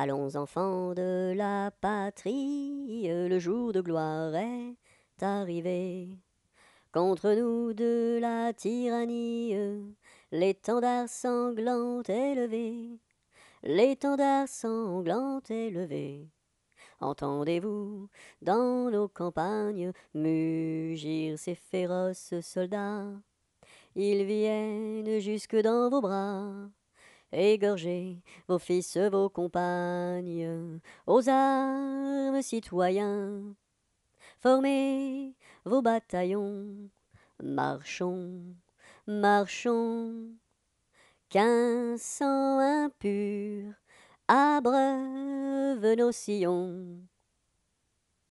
Allons enfants de la patrie, le jour de gloire est arrivé. Contre nous de la tyrannie, l'étendard sanglant levé. l'étendard sanglant levé. Entendez-vous dans nos campagnes mugir ces féroces soldats Ils viennent jusque dans vos bras. Égorgez vos fils, vos compagnes, aux armes citoyens. Formez vos bataillons, marchons, marchons. Qu'un sang impur abreuve nos sillons.